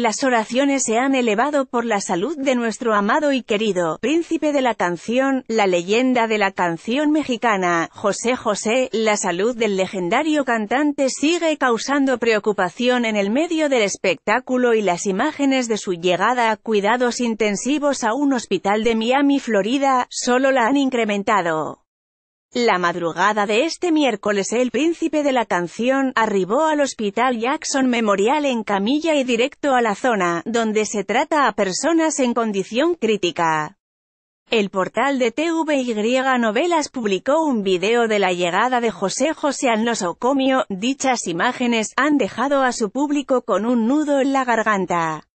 Las oraciones se han elevado por la salud de nuestro amado y querido, príncipe de la canción, la leyenda de la canción mexicana, José José, la salud del legendario cantante sigue causando preocupación en el medio del espectáculo y las imágenes de su llegada a cuidados intensivos a un hospital de Miami, Florida, solo la han incrementado. La madrugada de este miércoles el príncipe de la canción arribó al Hospital Jackson Memorial en camilla y directo a la zona, donde se trata a personas en condición crítica. El portal de TVY Novelas publicó un video de la llegada de José José al nosocomio, dichas imágenes han dejado a su público con un nudo en la garganta.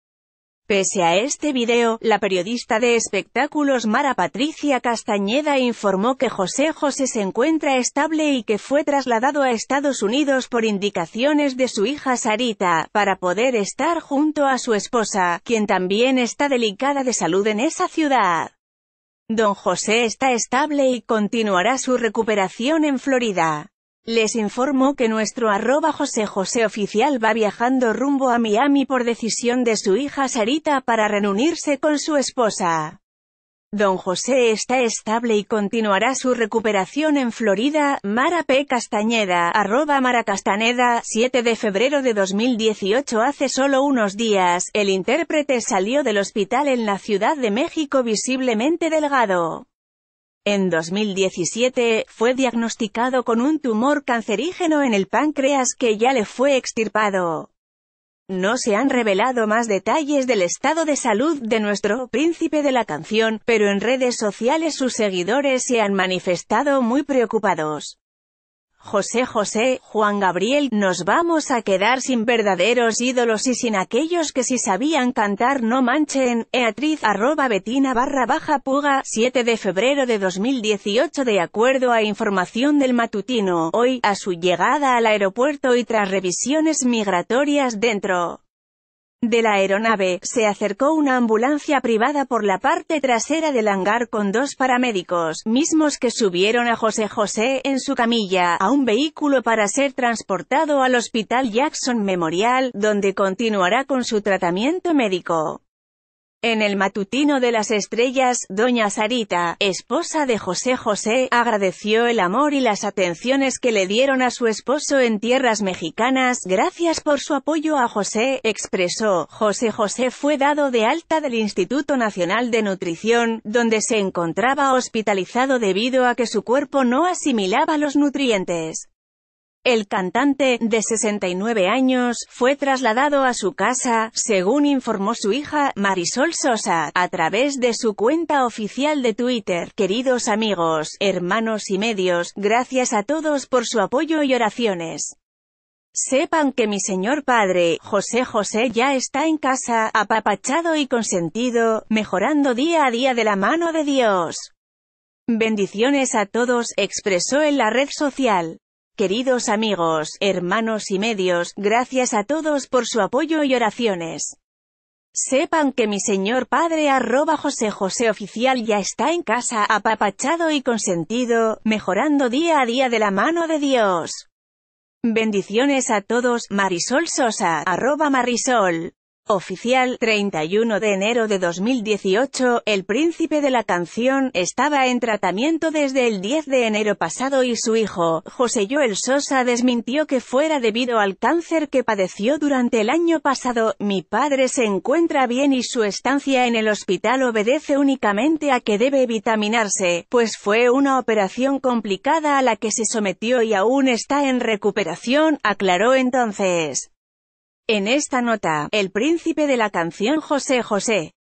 Pese a este video, la periodista de espectáculos Mara Patricia Castañeda informó que José José se encuentra estable y que fue trasladado a Estados Unidos por indicaciones de su hija Sarita, para poder estar junto a su esposa, quien también está delicada de salud en esa ciudad. Don José está estable y continuará su recuperación en Florida. Les informo que nuestro arroba José José Oficial va viajando rumbo a Miami por decisión de su hija Sarita para reunirse con su esposa. Don José está estable y continuará su recuperación en Florida, Mara P. Castañeda, arroba Mara Castaneda, 7 de febrero de 2018 Hace solo unos días, el intérprete salió del hospital en la Ciudad de México visiblemente delgado. En 2017, fue diagnosticado con un tumor cancerígeno en el páncreas que ya le fue extirpado. No se han revelado más detalles del estado de salud de nuestro príncipe de la canción, pero en redes sociales sus seguidores se han manifestado muy preocupados. José José, Juan Gabriel, nos vamos a quedar sin verdaderos ídolos y sin aquellos que si sabían cantar no manchen, eatriz arroba betina barra baja puga, 7 de febrero de 2018 de acuerdo a información del matutino, hoy, a su llegada al aeropuerto y tras revisiones migratorias dentro de la aeronave, se acercó una ambulancia privada por la parte trasera del hangar con dos paramédicos, mismos que subieron a José José en su camilla a un vehículo para ser transportado al Hospital Jackson Memorial, donde continuará con su tratamiento médico. En el matutino de las estrellas, doña Sarita, esposa de José José, agradeció el amor y las atenciones que le dieron a su esposo en tierras mexicanas. Gracias por su apoyo a José, expresó. José José fue dado de alta del Instituto Nacional de Nutrición, donde se encontraba hospitalizado debido a que su cuerpo no asimilaba los nutrientes. El cantante, de 69 años, fue trasladado a su casa, según informó su hija, Marisol Sosa, a través de su cuenta oficial de Twitter. Queridos amigos, hermanos y medios, gracias a todos por su apoyo y oraciones. Sepan que mi señor padre, José José ya está en casa, apapachado y consentido, mejorando día a día de la mano de Dios. Bendiciones a todos, expresó en la red social. Queridos amigos, hermanos y medios, gracias a todos por su apoyo y oraciones. Sepan que mi señor padre arroba José José oficial ya está en casa, apapachado y consentido, mejorando día a día de la mano de Dios. Bendiciones a todos, Marisol Sosa, arroba Marisol. Oficial 31 de enero de 2018, el príncipe de la canción, estaba en tratamiento desde el 10 de enero pasado y su hijo, José Joel Sosa desmintió que fuera debido al cáncer que padeció durante el año pasado, mi padre se encuentra bien y su estancia en el hospital obedece únicamente a que debe vitaminarse, pues fue una operación complicada a la que se sometió y aún está en recuperación, aclaró entonces. En esta nota, el príncipe de la canción José José,